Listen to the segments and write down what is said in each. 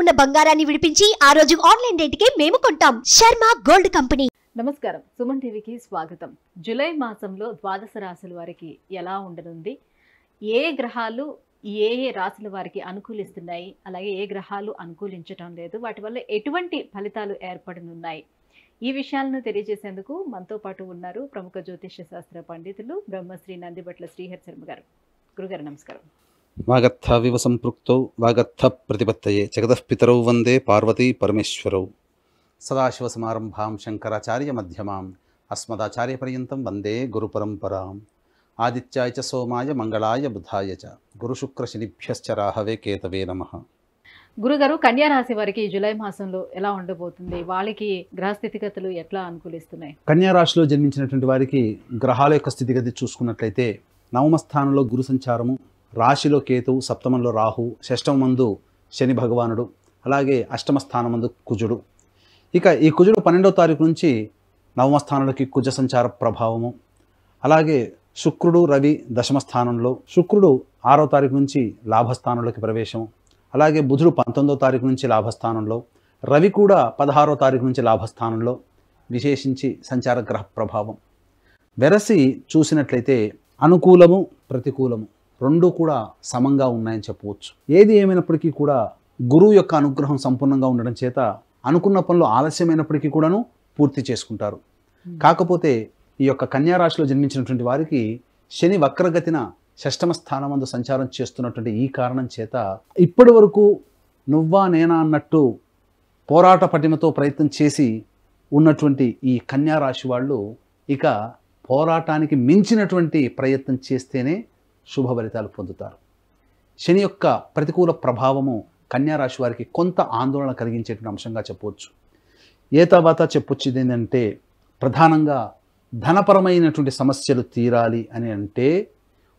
ఉన్న బంగారాన్ని విడిపించి ఆ రోజు ఆన్లైన్ రేటుకే మేము కొంటాం శర్మ గోల్డ్ కంపెనీ నమస్కారం సుమన్ టీవీకి స్వాగతం జులై మాసంలో ద్వాదశ రాశుల వారికి ఎలా ఉండనుంది ఏ గ్రహాలు ఏ ఏ రాశుల వారికి అనుకూలిస్తున్నాయి అలాగే ఏ గ్రహాలు అనుకూలించడం లేదు వాటి వల్ల ఎటువంటి ఫలితాలు ఏర్పడనున్నాయి ఈ విషయాలను తెలియజేసేందుకు మనతో పాటు ఉన్నారు ప్రముఖ జ్యోతిష్య శాస్త్ర పండితులు బ్రహ్మశ్రీ నందిబట్ల శ్రీహర్ శర్మ గారు గురుగారు నమస్కారం వాగర్థవివ సంపృక్తౌ వాగర్థ ప్రతిపత్తయే జగదఃపితరౌ వందే పార్వతీ పరమేశ్వరౌ సదాశివసమారంభాం శంకరాచార్య మధ్యమాం అస్మదాచార్యపర్యంతం వందే గురుపరంపరాం ఆదిత్యాయ చ సోమాయ మంగళాయ బుధాయ చ గురుశుక్రశనిభ్యశ్చ రాహవే కేతవే నమ గురుగారు కన్యారాశి వారికి జూలై మాసంలో ఎలా ఉండబోతుంది వాళ్ళకి గ్రహ స్థితిగతులు ఎట్లా అనుకూలిస్తున్నాయి కన్యారాశిలో జన్మించినటువంటి వారికి గ్రహాల యొక్క స్థితిగతి చూసుకున్నట్లయితే నవమ స్థానంలో గురు సంచారము రాశిలో కేతు సప్తమంలో రాహు షష్టం మందు శని భగవానుడు అలాగే అష్టమ స్థానం మందు కుజుడు ఇక ఈ కుజుడు పన్నెండవ తారీఖు నుంచి నవమ స్థానంలోకి కుజ సంచార ప్రభావము అలాగే శుక్రుడు రవి దశమ స్థానంలో శుక్రుడు ఆరో తారీఖు నుంచి లాభస్థానంలోకి ప్రవేశం అలాగే బుధుడు పంతొమ్మిదో తారీఖు నుంచి లాభస్థానంలో రవి కూడా పదహారో తారీఖు నుంచి లాభస్థానంలో విశేషించి సంచార గ్రహ ప్రభావం వెరసి చూసినట్లయితే అనుకూలము ప్రతికూలము రెండూ కూడా సమంగా ఉన్నాయని చెప్పవచ్చు ఏది ఏమైనప్పటికీ కూడా గురువు యొక్క అనుగ్రహం సంపూర్ణంగా ఉండడం చేత అనుకున్న పనులు ఆలస్యమైనప్పటికీ కూడాను పూర్తి చేసుకుంటారు కాకపోతే ఈ యొక్క కన్యారాశిలో జన్మించినటువంటి వారికి శని వక్రగతిన షష్టమ స్థానమందు సంచారం చేస్తున్నటువంటి ఈ కారణం చేత ఇప్పటి వరకు నువ్వా నేనా అన్నట్టు పోరాట పటిమతో ప్రయత్నం చేసి ఉన్నటువంటి ఈ కన్యారాశి వాళ్ళు ఇక పోరాటానికి మించినటువంటి ప్రయత్నం చేస్తేనే శుభ ఫలితాలు పొందుతారు శని యొక్క ప్రతికూల ప్రభావము కన్యారాశి వారికి కొంత ఆందోళన కలిగించేటువంటి అంశంగా చెప్పవచ్చు ఏ తర్వాత చెప్పొచ్చేది ఏంటంటే ప్రధానంగా ధనపరమైనటువంటి సమస్యలు తీరాలి అని అంటే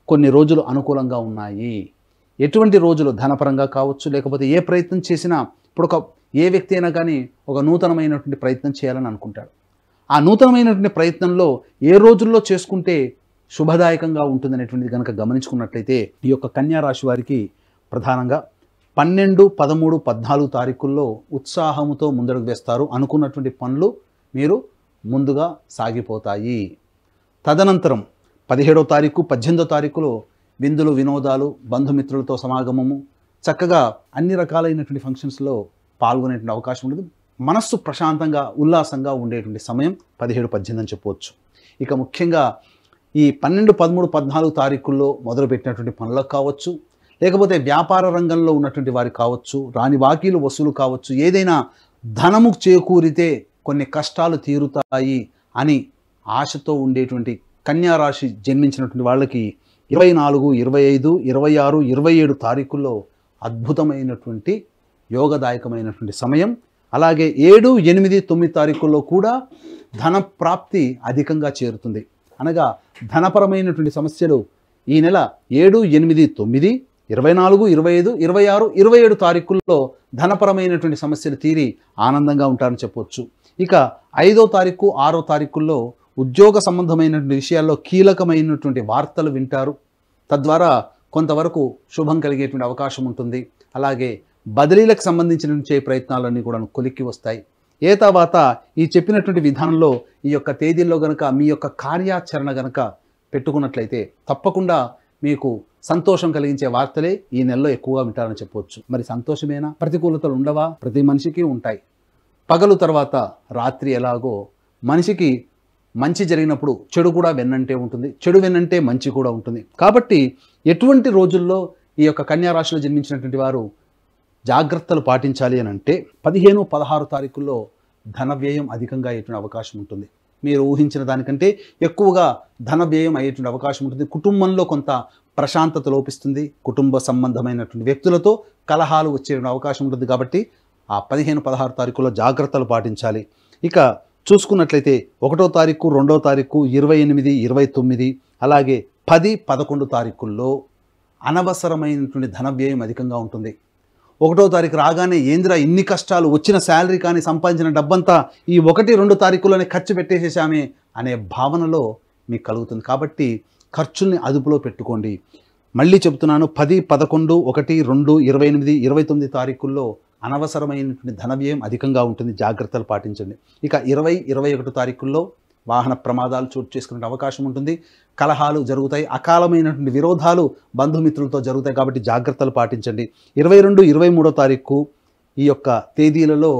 కొన్ని రోజులు అనుకూలంగా ఉన్నాయి ఎటువంటి రోజులు ధనపరంగా కావచ్చు లేకపోతే ఏ ప్రయత్నం చేసినా ఇప్పుడు ఒక ఏ వ్యక్తి అయినా కానీ ఒక నూతనమైనటువంటి ప్రయత్నం చేయాలని అనుకుంటాడు ఆ నూతనమైనటువంటి ప్రయత్నంలో ఏ రోజుల్లో చేసుకుంటే శుభదాయకంగా ఉంటుందనేటువంటిది కనుక గమనించుకున్నట్లయితే ఈ యొక్క కన్యా రాశి వారికి ప్రధానంగా పన్నెండు పదమూడు పద్నాలుగు తారీఖుల్లో ఉత్సాహముతో ముందడుగు వేస్తారు అనుకున్నటువంటి పనులు మీరు ముందుగా సాగిపోతాయి తదనంతరం పదిహేడో తారీఖు పద్దెనిమిదో తారీఖులో విందులు వినోదాలు బంధుమిత్రులతో సమాగమము చక్కగా అన్ని రకాలైనటువంటి ఫంక్షన్స్లో పాల్గొనేటువంటి అవకాశం ఉండదు మనస్సు ప్రశాంతంగా ఉల్లాసంగా ఉండేటువంటి సమయం పదిహేడు పద్దెనిమిది అని చెప్పవచ్చు ఇక ముఖ్యంగా ఈ పన్నెండు పదమూడు పద్నాలుగు తారీఖుల్లో మొదలుపెట్టినటువంటి పనులకు కావచ్చు లేకపోతే వ్యాపార రంగంలో ఉన్నటువంటి వారికి కావచ్చు రాని బాకీలు వసూలు కావచ్చు ఏదైనా ధనము చేకూరితే కొన్ని కష్టాలు తీరుతాయి అని ఆశతో ఉండేటువంటి కన్యారాశి జన్మించినటువంటి వాళ్ళకి ఇరవై నాలుగు ఇరవై ఐదు ఇరవై ఆరు ఇరవై ఏడు తారీఖుల్లో అద్భుతమైనటువంటి యోగదాయకమైనటువంటి సమయం అలాగే ఏడు ఎనిమిది తొమ్మిది తారీఖుల్లో కూడా ధన ప్రాప్తి అధికంగా చేరుతుంది అనగా ధనపరమైనటువంటి సమస్యలు ఈ నెల ఏడు ఎనిమిది తొమ్మిది ఇరవై నాలుగు ఇరవై ఐదు ఇరవై ఆరు ఇరవై ఏడు తారీఖుల్లో ధనపరమైనటువంటి సమస్యలు తీరి ఆనందంగా ఉంటారని చెప్పవచ్చు ఇక ఐదో తారీఖు ఆరో తారీఖుల్లో ఉద్యోగ సంబంధమైనటువంటి విషయాల్లో కీలకమైనటువంటి వార్తలు వింటారు తద్వారా కొంతవరకు శుభం కలిగేటువంటి అవకాశం ఉంటుంది అలాగే బదిలీలకు సంబంధించిన చేయ ప్రయత్నాలన్నీ కూడా కొలిక్కి వస్తాయి ఏ తర్వాత ఈ చెప్పినటువంటి విధానంలో ఈ యొక్క తేదీల్లో గనక మీ యొక్క కార్యాచరణ గనక పెట్టుకున్నట్లయితే తప్పకుండా మీకు సంతోషం కలిగించే వార్తలే ఈ నెలలో ఎక్కువగా వింటారని చెప్పవచ్చు మరి సంతోషమేనా ప్రతికూలతలు ఉండవా ప్రతి మనిషికి ఉంటాయి పగలు తర్వాత రాత్రి ఎలాగో మనిషికి మంచి జరిగినప్పుడు చెడు కూడా వెన్నంటే ఉంటుంది చెడు వెన్నంటే మంచి కూడా ఉంటుంది కాబట్టి ఎటువంటి రోజుల్లో ఈ యొక్క కన్యారాశిలో జన్మించినటువంటి వారు జాగ్రత్తలు పాటించాలి అని అంటే పదిహేను పదహారు తారీఖుల్లో ధన వ్యయం అధికంగా అయ్యేటువంటి అవకాశం ఉంటుంది మీరు ఊహించిన దానికంటే ఎక్కువగా ధన వ్యయం అయ్యేటువంటి అవకాశం ఉంటుంది కుటుంబంలో కొంత ప్రశాంతత లోపిస్తుంది కుటుంబ సంబంధమైనటువంటి వ్యక్తులతో కలహాలు వచ్చే అవకాశం ఉంటుంది కాబట్టి ఆ పదిహేను పదహారు తారీఖులో జాగ్రత్తలు పాటించాలి ఇక చూసుకున్నట్లయితే ఒకటో తారీఖు రెండో తారీఖు ఇరవై ఎనిమిది ఇరవై తొమ్మిది అలాగే పది పదకొండు తారీఖుల్లో అనవసరమైనటువంటి ధన వ్యయం అధికంగా ఉంటుంది ఒకటో తారీఖు రాగానే ఏందిరా ఇన్ని కష్టాలు వచ్చిన శాలరీ కానీ సంపాదించిన డబ్బంతా ఈ ఒకటి రెండు తారీఖులోనే ఖర్చు పెట్టేసేసామే అనే భావనలో మీకు కలుగుతుంది కాబట్టి ఖర్చుల్ని అదుపులో పెట్టుకోండి మళ్ళీ చెప్తున్నాను పది పదకొండు ఒకటి రెండు ఇరవై ఎనిమిది ఇరవై తొమ్మిది తారీఖుల్లో అనవసరమైనటువంటి ధన వ్యయం అధికంగా ఉంటుంది జాగ్రత్తలు పాటించండి ఇక ఇరవై ఇరవై ఒకటి తారీఖుల్లో వాహన ప్రమాదాలు చోటు చేసుకునే అవకాశం ఉంటుంది కలహాలు జరుగుతాయి అకాలమైనటువంటి విరోధాలు బంధుమిత్రులతో జరుగుతాయి కాబట్టి జాగ్రత్తలు పాటించండి ఇరవై రెండు ఇరవై మూడో తారీఖు ఈ యొక్క తేదీలలో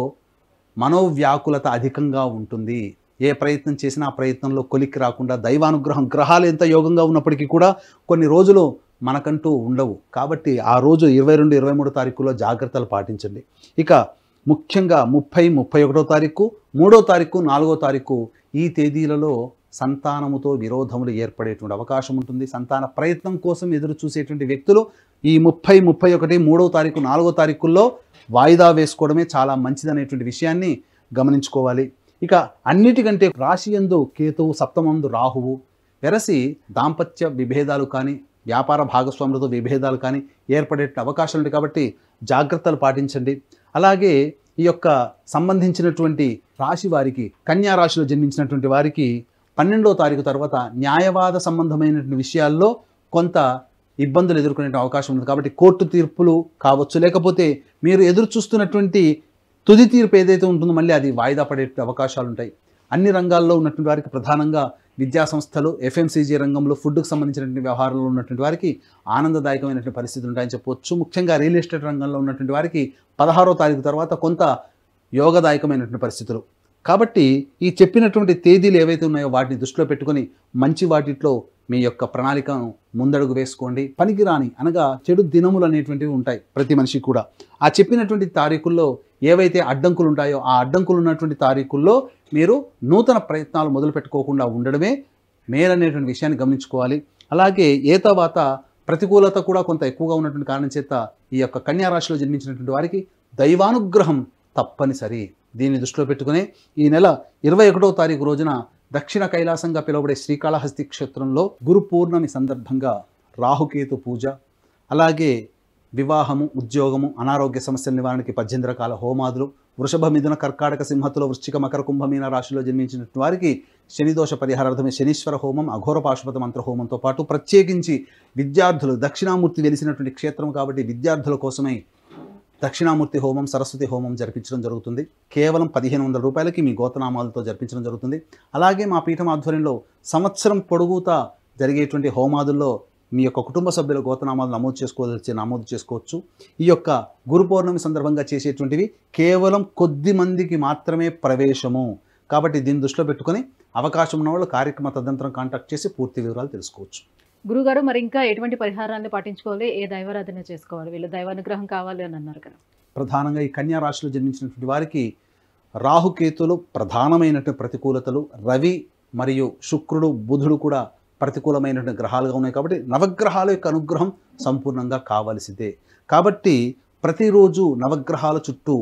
మనోవ్యాకులత అధికంగా ఉంటుంది ఏ ప్రయత్నం చేసినా ఆ ప్రయత్నంలో కొలిక్కి రాకుండా దైవానుగ్రహం గ్రహాలు ఎంత యోగంగా ఉన్నప్పటికీ కూడా కొన్ని రోజులు మనకంటూ ఉండవు కాబట్టి ఆ రోజు ఇరవై రెండు ఇరవై మూడో తారీఖులో జాగ్రత్తలు పాటించండి ఇక ముఖ్యంగా ముప్పై ముప్పై ఒకటో తారీఖు మూడో తారీఖు నాలుగో తారీఖు ఈ తేదీలలో సంతానముతో విరోధములు ఏర్పడేటువంటి అవకాశం ఉంటుంది సంతాన ప్రయత్నం కోసం ఎదురు చూసేటువంటి వ్యక్తులు ఈ ముప్పై ముప్పై ఒకటి మూడో తారీఖు నాలుగో తారీఖుల్లో వాయిదా వేసుకోవడమే చాలా మంచిదనేటువంటి విషయాన్ని గమనించుకోవాలి ఇక అన్నిటికంటే ఎందు కేతువు సప్తమందు రాహువు వెరసి దాంపత్య విభేదాలు కానీ వ్యాపార భాగస్వాములతో విభేదాలు కానీ ఏర్పడే అవకాశాలు ఉంటాయి కాబట్టి జాగ్రత్తలు పాటించండి అలాగే ఈ యొక్క సంబంధించినటువంటి రాశి వారికి కన్యా రాశిలో జన్మించినటువంటి వారికి పన్నెండో తారీఖు తర్వాత న్యాయవాద సంబంధమైనటువంటి విషయాల్లో కొంత ఇబ్బందులు ఎదుర్కొనే అవకాశం ఉంది కాబట్టి కోర్టు తీర్పులు కావచ్చు లేకపోతే మీరు ఎదురు చూస్తున్నటువంటి తుది తీర్పు ఏదైతే ఉంటుందో మళ్ళీ అది వాయిదా పడే అవకాశాలు ఉంటాయి అన్ని రంగాల్లో ఉన్నటువంటి వారికి ప్రధానంగా విద్యా సంస్థలు ఎఫ్ఎంసీజీ రంగంలో ఫుడ్కు సంబంధించినటువంటి వ్యవహారంలో ఉన్నటువంటి వారికి ఆనందదాయకమైనటువంటి పరిస్థితులు ఉంటాయని చెప్పవచ్చు ముఖ్యంగా రియల్ ఎస్టేట్ రంగంలో ఉన్నటువంటి వారికి పదహారో తారీఖు తర్వాత కొంత యోగదాయకమైనటువంటి పరిస్థితులు కాబట్టి ఈ చెప్పినటువంటి తేదీలు ఏవైతే ఉన్నాయో వాటిని దృష్టిలో పెట్టుకొని మంచి వాటిట్లో మీ యొక్క ప్రణాళికను ముందడుగు వేసుకోండి పనికిరాని అనగా చెడు దినములు అనేటువంటివి ఉంటాయి ప్రతి మనిషి కూడా ఆ చెప్పినటువంటి తారీఖుల్లో ఏవైతే అడ్డంకులు ఉంటాయో ఆ అడ్డంకులు ఉన్నటువంటి తారీఖుల్లో మీరు నూతన ప్రయత్నాలు మొదలుపెట్టుకోకుండా ఉండడమే మేలు అనేటువంటి విషయాన్ని గమనించుకోవాలి అలాగే ఏ తర్వాత ప్రతికూలత కూడా కొంత ఎక్కువగా ఉన్నటువంటి కారణం చేత ఈ యొక్క కన్యారాశిలో జన్మించినటువంటి వారికి దైవానుగ్రహం తప్పనిసరి దీన్ని దృష్టిలో పెట్టుకుని ఈ నెల ఇరవై ఒకటో తారీఖు రోజున దక్షిణ కైలాసంగా పిలువబడే శ్రీకాళహస్తి క్షేత్రంలో గురు పూర్ణమి సందర్భంగా రాహుకేతు పూజ అలాగే వివాహము ఉద్యోగము అనారోగ్య సమస్యల నివారణకి పద్దెనిమిది రకాల హోమాదులు వృషభ మిథున కర్కాటక సింహతులు వృశ్చిక మకర కుంభమీన రాశిలో జన్మించిన వారికి శనిదోష పరిహారార్థమే శనీశ్వర హోమం అఘోర పాశుపత మంత్ర హోమంతో పాటు ప్రత్యేకించి విద్యార్థులు దక్షిణామూర్తి వెలిసినటువంటి క్షేత్రం కాబట్టి విద్యార్థుల కోసమే దక్షిణామూర్తి హోమం సరస్వతి హోమం జరిపించడం జరుగుతుంది కేవలం పదిహేను వందల రూపాయలకి మీ గోతనామాలతో జరిపించడం జరుగుతుంది అలాగే మా పీఠం ఆధ్వర్యంలో సంవత్సరం పొడుగుతా జరిగేటువంటి హోమాదుల్లో మీ యొక్క కుటుంబ సభ్యుల గోతనామాలు నమోదు చేసుకోవాల్సి నమోదు చేసుకోవచ్చు ఈ యొక్క గురు పౌర్ణమి సందర్భంగా చేసేటువంటివి కేవలం కొద్ది మందికి మాత్రమే ప్రవేశము కాబట్టి దీన్ని దృష్టిలో పెట్టుకొని అవకాశం ఉన్న వాళ్ళు కార్యక్రమ తదంతరం కాంటాక్ట్ చేసి పూర్తి వివరాలు తెలుసుకోవచ్చు గురుగారు మరి ఇంకా ఎటువంటి పరిహారాన్ని పాటించుకోవాలి ఏ దైవారాధన చేసుకోవాలి వీళ్ళు దైవానుగ్రహం కావాలి అని అన్నారు కదా ప్రధానంగా ఈ కన్యా రాశిలో జన్మించినటువంటి వారికి రాహుకేతులు ప్రధానమైనటువంటి ప్రతికూలతలు రవి మరియు శుక్రుడు బుధుడు కూడా ప్రతికూలమైనటువంటి గ్రహాలుగా ఉన్నాయి కాబట్టి నవగ్రహాల యొక్క అనుగ్రహం సంపూర్ణంగా కావలసిందే కాబట్టి ప్రతిరోజు నవగ్రహాల చుట్టూ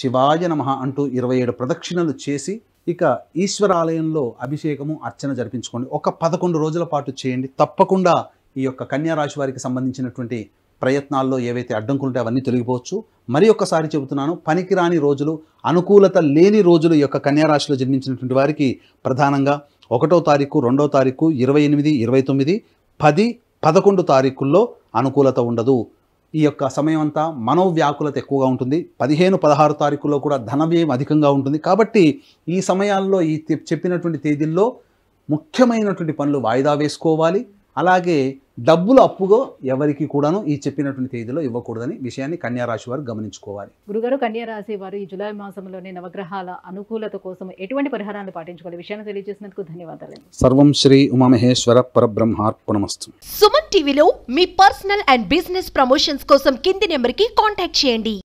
శివాయ నమ అంటూ ఇరవై ఏడు ప్రదక్షిణలు చేసి ఇక ఈశ్వరాలయంలో అభిషేకము అర్చన జరిపించుకోండి ఒక పదకొండు రోజుల పాటు చేయండి తప్పకుండా ఈ యొక్క కన్యారాశి వారికి సంబంధించినటువంటి ప్రయత్నాల్లో ఏవైతే అడ్డంకులుంటే అవన్నీ తొలగిపోవచ్చు మరి ఒక్కసారి చెబుతున్నాను పనికిరాని రోజులు అనుకూలత లేని రోజులు యొక్క కన్యారాశిలో జన్మించినటువంటి వారికి ప్రధానంగా ఒకటో తారీఖు రెండో తారీఖు ఇరవై ఎనిమిది ఇరవై తొమ్మిది పది పదకొండు తారీఖుల్లో అనుకూలత ఉండదు ఈ యొక్క సమయం అంతా మనోవ్యాకులత ఎక్కువగా ఉంటుంది పదిహేను పదహారు తారీఖుల్లో కూడా ధన వ్యయం అధికంగా ఉంటుంది కాబట్టి ఈ సమయాల్లో ఈ చెప్పినటువంటి తేదీల్లో ముఖ్యమైనటువంటి పనులు వాయిదా వేసుకోవాలి అలాగే డబ్బులు అప్పుగా ఎవరికి కూడాను ఈ చెప్పినటువంటి తేదీలో ఇవ్వకూడదని విషయాన్ని కన్యారాశి వారు గమనించుకోవాలి గురుగారు కన్యారాశి వారు ఈ జులై మాసంలోనే నవగ్రహాల అనుకూలత కోసం ఎటువంటి పరిహారాన్ని పాటించుకోవాలి విషయాన్ని తెలియజేసినందుకు ధన్యవాదాలు సర్వం శ్రీ ఉమామహేశ్వర పరబ్రహ్మార్పణమస్తు సుమన్ టీవీలో మీ పర్సనల్ అండ్ బిజినెస్ ప్రమోషన్స్ కోసం కింది నెంబర్ కి కాంటాక్ట్ చేయండి